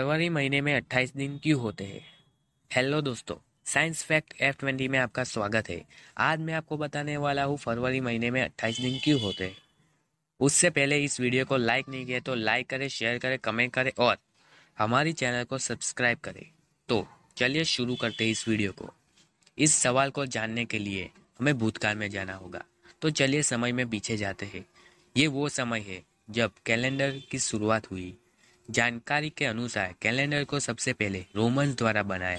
फरवरी महीने में 28 दिन क्यों होते हैं हेलो दोस्तों साइंस फैक्ट एफ ट्वेंटी में आपका स्वागत है आज मैं आपको बताने वाला हूँ फरवरी महीने में 28 दिन क्यों होते हैं उससे पहले इस वीडियो को लाइक नहीं किया तो लाइक करें शेयर करें कमेंट करें और हमारी चैनल को सब्सक्राइब करें तो चलिए शुरू करते हैं इस वीडियो को इस सवाल को जानने के लिए हमें भूतकाल में जाना होगा तो चलिए समय में पीछे जाते हैं ये वो समय है जब कैलेंडर की शुरुआत हुई जानकारी के अनुसार कैलेंडर को सबसे पहले रोमन्स द्वारा बनाया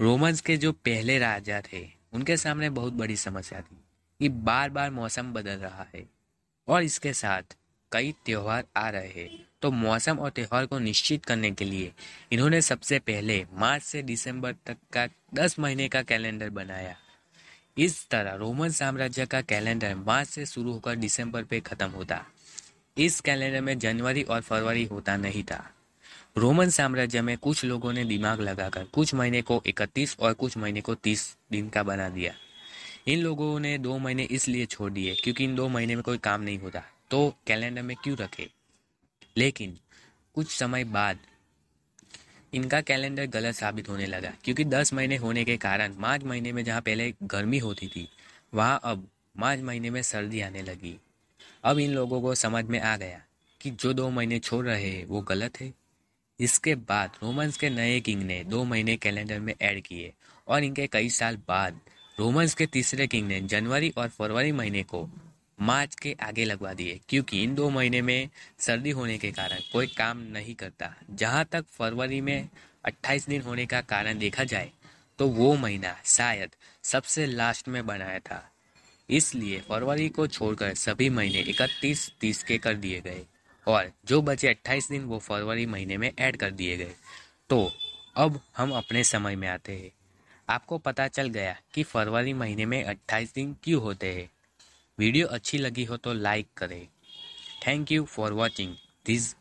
रोमन्स के जो पहले राजा थे उनके सामने बहुत बड़ी समस्या थी कि बार बार मौसम बदल रहा है और इसके साथ कई त्यौहार आ रहे हैं तो मौसम और त्यौहार को निश्चित करने के लिए इन्होंने सबसे पहले मार्च से दिसंबर तक का दस महीने का कैलेंडर बनाया इस तरह रोमन साम्राज्य का कैलेंडर मार्च से शुरू होकर दिसंबर पे ख़त्म होता इस कैलेंडर में जनवरी और फरवरी होता नहीं था रोमन साम्राज्य में कुछ लोगों ने दिमाग लगाकर कुछ महीने को 31 और कुछ महीने को 30 दिन का बना दिया इन लोगों ने दो महीने इसलिए छोड़ दिए क्योंकि इन दो महीने में कोई काम नहीं होता तो कैलेंडर में क्यों रखे लेकिन कुछ समय बाद इनका कैलेंडर गलत साबित होने लगा क्योंकि दस महीने होने के कारण मार्च महीने में जहाँ पहले गर्मी होती थी वहाँ अब मार्च महीने में सर्दी आने लगी अब इन लोगों को समझ में आ गया कि जो दो महीने छोड़ रहे हैं वो गलत है इसके बाद रोमन्स के नए किंग ने दो महीने कैलेंडर में ऐड किए और इनके कई साल बाद रोमन्स के तीसरे किंग ने जनवरी और फरवरी महीने को मार्च के आगे लगवा दिए क्योंकि इन दो महीने में सर्दी होने के कारण कोई काम नहीं करता जहाँ तक फरवरी में 28 दिन होने का कारण देखा जाए तो वो महीना शायद सबसे लास्ट में बनाया था इसलिए फरवरी को छोड़कर सभी महीने 31 तीस के कर दिए गए और जो बचे 28 दिन वो फरवरी महीने में ऐड कर दिए गए तो अब हम अपने समय में आते हैं आपको पता चल गया कि फरवरी महीने में 28 दिन क्यों होते हैं वीडियो अच्छी लगी हो तो लाइक करें thank you for watching this